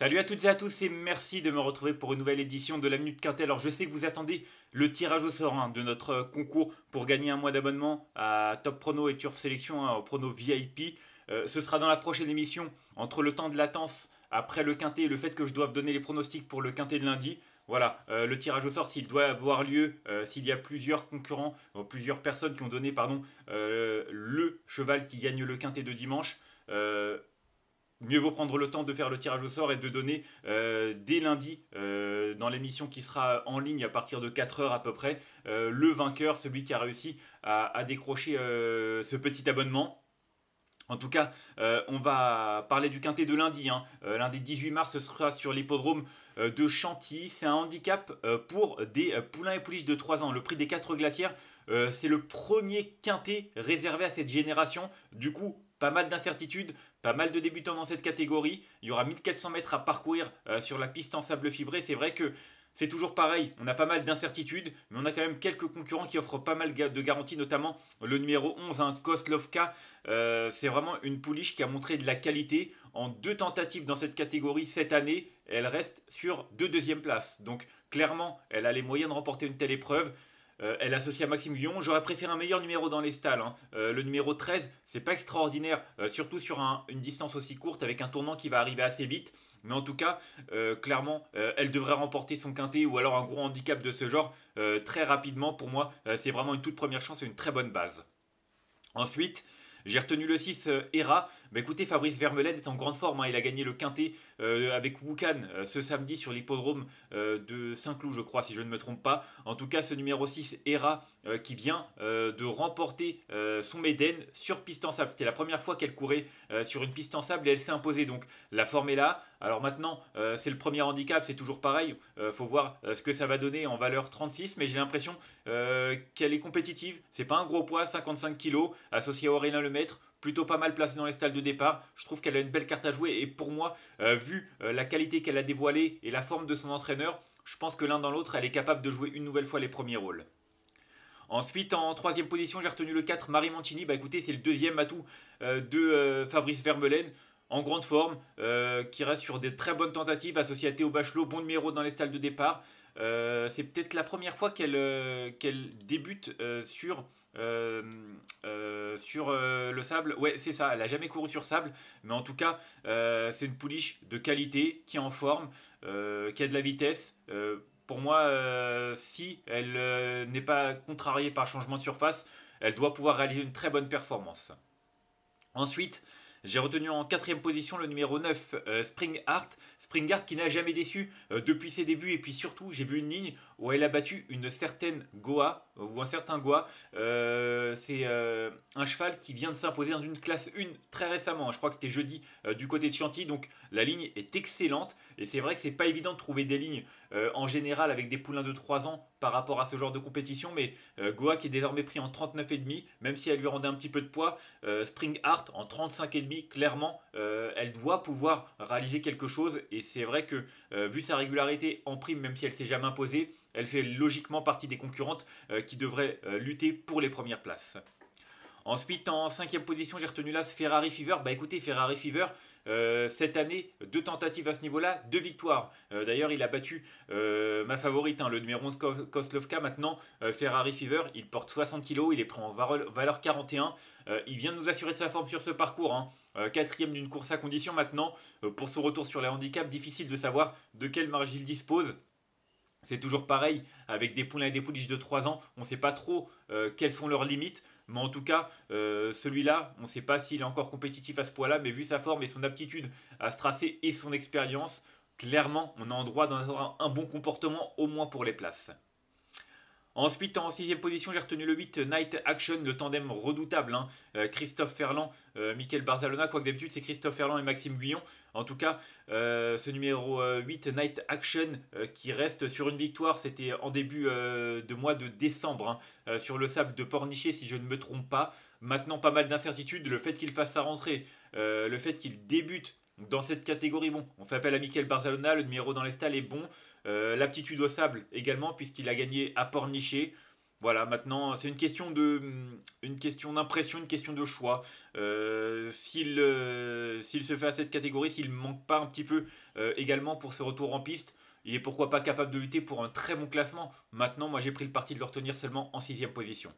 Salut à toutes et à tous et merci de me retrouver pour une nouvelle édition de la Minute Quintet. Alors je sais que vous attendez le tirage au sort hein, de notre euh, concours pour gagner un mois d'abonnement à Top Prono et Turf Sélection, hein, au Prono VIP. Euh, ce sera dans la prochaine émission, entre le temps de latence après le quintet et le fait que je doive donner les pronostics pour le quintet de lundi. Voilà, euh, le tirage au sort, s'il doit avoir lieu, s'il y a plusieurs concurrents, plusieurs personnes qui ont donné, pardon, le cheval qui gagne le quintet de dimanche, mieux vaut prendre le temps de faire le tirage au sort et de donner euh, dès lundi euh, dans l'émission qui sera en ligne à partir de 4 h à peu près euh, le vainqueur, celui qui a réussi à, décrocher ce petit abonnement. En tout cas, on va parler du quintet de lundi. Hein. lundi 18 mars, ce sera sur l'hippodrome de Chantilly. C'est un handicap pour des poulains et pouliches de 3 ans. Le prix des 4 glacières, c'est le premier quintet réservé à cette génération. Du coup, pas mal d'incertitudes, pas mal de débutants dans cette catégorie. Il y aura 1400 mètres à parcourir euh, sur la piste en sable fibré. C'est vrai que c'est toujours pareil, on a pas mal d'incertitudes, mais on a quand même quelques concurrents qui offrent pas mal de garanties, notamment le numéro 11, hein, Koslovka. Euh, c'est vraiment une pouliche qui a montré de la qualité en deux tentatives dans cette catégorie cette année. Elle reste sur deux deuxièmes places. Donc clairement, elle a les moyens de remporter une telle épreuve. Euh, elle associe à Maxime Guillon. J'aurais préféré un meilleur numéro dans les stalles. Hein. Euh, le numéro 13, c'est pas extraordinaire, euh, surtout sur une distance aussi courte avec un tournant qui va arriver assez vite. Mais en tout cas, clairement, elle devrait remporter son quintet ou alors un gros handicap de ce genre très rapidement. Pour moi, c'est vraiment une toute première chance et une très bonne base. Ensuite, j'ai retenu le 6, ERA, mais écoutez, Fabrice Vermelen est en grande forme. Hein. Il a gagné le quintet euh, avec Wukan euh, ce samedi sur l'hippodrome euh, de Saint-Cloud, je crois, si je ne me trompe pas. En tout cas, ce numéro 6, ERA qui vient de remporter son Méden sur piste en sable. C'était la première fois qu'elle courait sur une piste en sable et elle s'est imposée. Donc la forme est là. Alors maintenant, c'est le premier handicap, c'est toujours pareil. faut voir ce que ça va donner en valeur 36, mais j'ai l'impression qu'elle est compétitive. C'est pas un gros poids, 55 kg, associé à Aurélien mettre plutôt pas mal placée dans les stalles de départ. Je trouve qu'elle a une belle carte à jouer et pour moi, euh, vu euh, la qualité qu'elle a dévoilée et la forme de son entraîneur, je pense que l'un dans l'autre, elle est capable de jouer une nouvelle fois les premiers rôles. Ensuite, en troisième position, j'ai retenu le 4, Marie Mancini. Bah écoutez, c'est le deuxième atout euh, de Fabrice Vermeulen en grande forme, euh, qui reste sur des très bonnes tentatives associées à Théo Bachelot, bon numéro dans les stalles de départ. Euh, c'est peut-être la première fois qu'elle euh, débute sur, le sable. Ouais, c'est ça, elle n'a jamais couru sur sable, mais en tout cas, c'est une pouliche de qualité, qui est en forme, qui a de la vitesse pour moi, si elle n'est pas contrariée par changement de surface, elle doit pouvoir réaliser une très bonne performance. Ensuite, j'ai retenu en quatrième position le numéro 9, euh, Spring Art. Spring Art qui n'a jamais déçu euh, depuis ses débuts. Et puis surtout, j'ai vu une ligne où elle a battu une certaine Goa, euh, ou un certain Goa. c'est un cheval qui vient de s'imposer dans une classe 1 très récemment. Je crois que c'était jeudi du côté de Chantilly. Donc la ligne est excellente. Et c'est vrai que c'est pas évident de trouver des lignes en général avec des poulains de 3 ans par rapport à ce genre de compétition, mais euh, Goa qui est désormais pris en 39,5, même si elle lui rendait un petit peu de poids, euh, Spring Art en 35,5, clairement, euh, elle doit pouvoir réaliser quelque chose, et c'est vrai que vu sa régularité en prime, même si elle s'est jamais imposée, elle fait logiquement partie des concurrentes qui devraient lutter pour les premières places. Ensuite, en cinquième position, j'ai retenu là Ferrari Fever. Bah écoutez, Ferrari Fever, euh, cette année, deux tentatives à ce niveau-là, deux victoires. Euh, d'ailleurs, il a battu euh, ma favorite, hein, le numéro 11 Koslovka. Maintenant, Ferrari Fever, il porte 60 kg, il est prêt en valeur 41. il vient de nous assurer de sa forme sur ce parcours. Hein. quatrième d'une course à condition maintenant. pour son retour sur les handicaps, difficile de savoir de quelle marge il dispose. C'est toujours pareil avec des poulains et des pouliches de 3 ans. On ne sait pas trop euh, quelles sont leurs limites. Mais en tout cas, euh, celui-là, on ne sait pas s'il est encore compétitif à ce poids là Mais vu sa forme et son aptitude à se tracer et son expérience, clairement, on a en droit d'avoir un bon comportement au moins pour les places. Ensuite, en sixième position, j'ai retenu le 8, Night Action, le tandem redoutable. Hein. Euh, Christophe Ferland, euh, Barzalona, quoique d'habitude c'est Christophe Ferland et Maxime Guyon. En tout cas, euh, ce numéro 8, Night Action, qui reste sur une victoire, c'était en début de mois de décembre, hein. sur le sable de Pornichet, si je ne me trompe pas. Maintenant, pas mal d'incertitudes, le fait qu'il fasse sa rentrée, le fait qu'il débute dans cette catégorie, bon, on fait appel à Michael Barzalona, le numéro dans les stalles est bon. Euh, l'aptitude au sable également, puisqu'il a gagné à Pornichet. Voilà, maintenant, c'est une question de, une question d'impression, une question de choix. Euh, euh, s'il, se fait à cette catégorie, s'il manque pas un petit peu également pour ses retours en piste, il est pourquoi pas capable de lutter pour un très bon classement. Maintenant, moi, j'ai pris le parti de le retenir seulement en sixième position.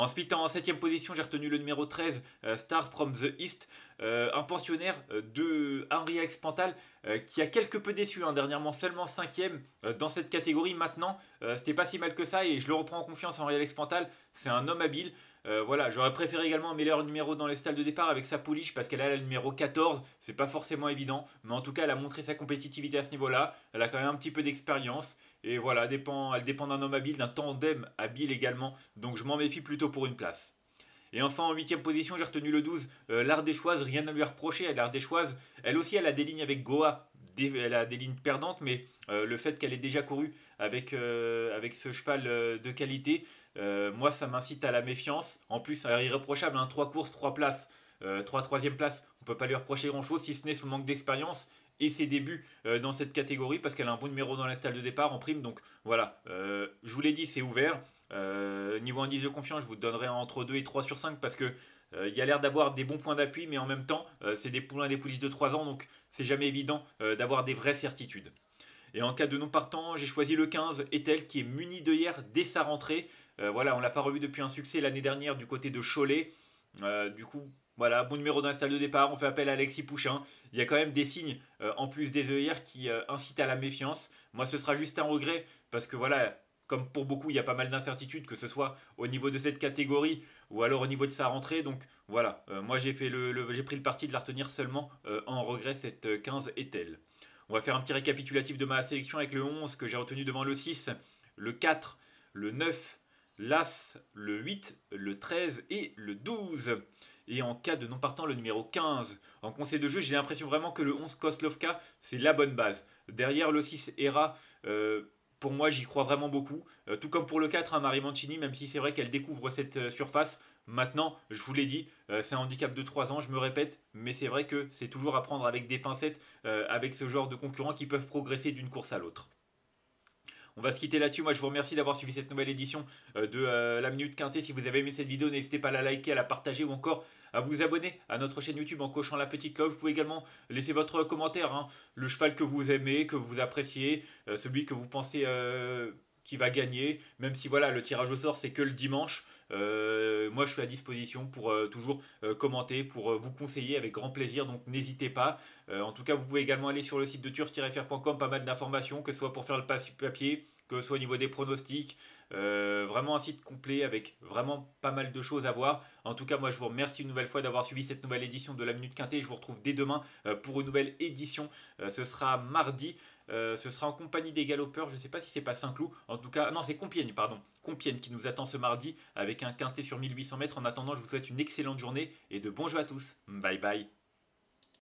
Ensuite, en 7ème position, j'ai retenu le numéro 13, euh, Star from the East, euh, un pensionnaire euh, de Henri Alex Pantal qui a quelque peu déçu, hein, dernièrement seulement 5ème dans cette catégorie. Maintenant, c'était pas si mal que ça et je le reprends en confiance, Henri Alex Pantal, c'est un homme habile. Euh, voilà, j'aurais préféré également un meilleur numéro dans les stalles de départ avec sa pouliche parce qu'elle a le numéro 14, c'est pas forcément évident, mais en tout cas elle a montré sa compétitivité à ce niveau-là, elle a quand même un petit peu d'expérience, et voilà, elle dépend, d'un homme habile, d'un tandem habile également, donc je m'en méfie plutôt pour une place. Et enfin, en 8 huitième position, j'ai retenu le 12, euh, l'Ardéchoise, rien à lui reprocher à l'Ardéchoise. Elle aussi, elle a des lignes avec Goa, elle a des lignes perdantes, mais euh, le fait qu'elle ait déjà couru avec, euh, ce cheval euh, de qualité, moi, ça m'incite à la méfiance. En plus, irréprochable, 3 hein. courses, 3 places. 3 troisième place, on ne peut pas lui reprocher grand chose si ce n'est son manque d'expérience et ses débuts euh, dans cette catégorie parce qu'elle a un bon numéro dans la stalle de départ en prime. Donc voilà, euh, je vous l'ai dit, c'est ouvert. Euh, niveau indice de confiance, je vous donnerai entre 2 et 3 sur 5 parce que il y a l'air d'avoir des bons points d'appui, mais en même temps, c'est des poulains des pouliches de 3 ans, donc c'est jamais évident d'avoir des vraies certitudes. Et en cas de non partant, j'ai choisi le 15, Etel, qui est muni de hier dès sa rentrée. voilà, on l'a pas revu depuis un succès l'année dernière du côté de Cholet. du coup, voilà, bon numéro dans de départ, on fait appel à Alexis Pouchin. Il y a quand même des signes, euh, en plus des œillères, qui euh, incitent à la méfiance. Moi, ce sera juste un regret, parce que voilà, comme pour beaucoup, il y a pas mal d'incertitudes, que ce soit au niveau de cette catégorie ou alors au niveau de sa rentrée. Donc voilà, euh, moi j'ai le, pris le parti de la retenir seulement en regret, cette 15 est-elle. On va faire un petit récapitulatif de ma sélection avec le 11 que j'ai retenu devant le 6, le 4, le 9, l'As, le 8, le 13 et le 12. Et en cas de non partant, le numéro 15. En conseil de jeu, j'ai l'impression vraiment que le 11 Koslovka, c'est la bonne base. Derrière le 6 ERA, euh, pour moi, j'y crois vraiment beaucoup. Euh, tout comme pour le 4, hein, Marie Mancini, même si c'est vrai qu'elle découvre cette euh, surface. Maintenant, je vous l'ai dit, c'est un handicap de 3 ans, je me répète, mais c'est vrai que c'est toujours à prendre avec des pincettes, avec ce genre de concurrents qui peuvent progresser d'une course à l'autre. On va se quitter là-dessus. Moi, je vous remercie d'avoir suivi cette nouvelle édition euh, de euh, La Minute Quintée. Si vous avez aimé cette vidéo, n'hésitez pas à la liker, à la partager ou encore à vous abonner à notre chaîne YouTube en cochant la petite cloche. Vous pouvez également laisser votre commentaire, hein. le cheval que vous aimez, que vous appréciez, euh, celui que vous pensez qui va gagner, même si voilà le tirage au sort c'est que le dimanche. Euh, moi je suis à disposition pour euh, toujours euh, commenter, pour vous conseiller avec grand plaisir, donc n'hésitez pas. en tout cas, vous pouvez également aller sur le site de turf-fr.com, pas mal d'informations, que ce soit pour faire le papier, que ce soit au niveau des pronostics. vraiment un site complet avec vraiment pas mal de choses à voir. En tout cas, moi je vous remercie une nouvelle fois d'avoir suivi cette nouvelle édition de la Minute Quintée. Je vous retrouve dès demain pour une nouvelle édition. ce sera mardi. Euh, ce sera en compagnie des galopeurs, je ne sais pas si c'est pas Saint-Cloud, en tout cas, non, c'est Compiègne, pardon, Compiègne qui nous attend ce mardi avec un quintet sur 1800 mètres. En attendant, je vous souhaite une excellente journée et de bons jeux à tous. Bye bye.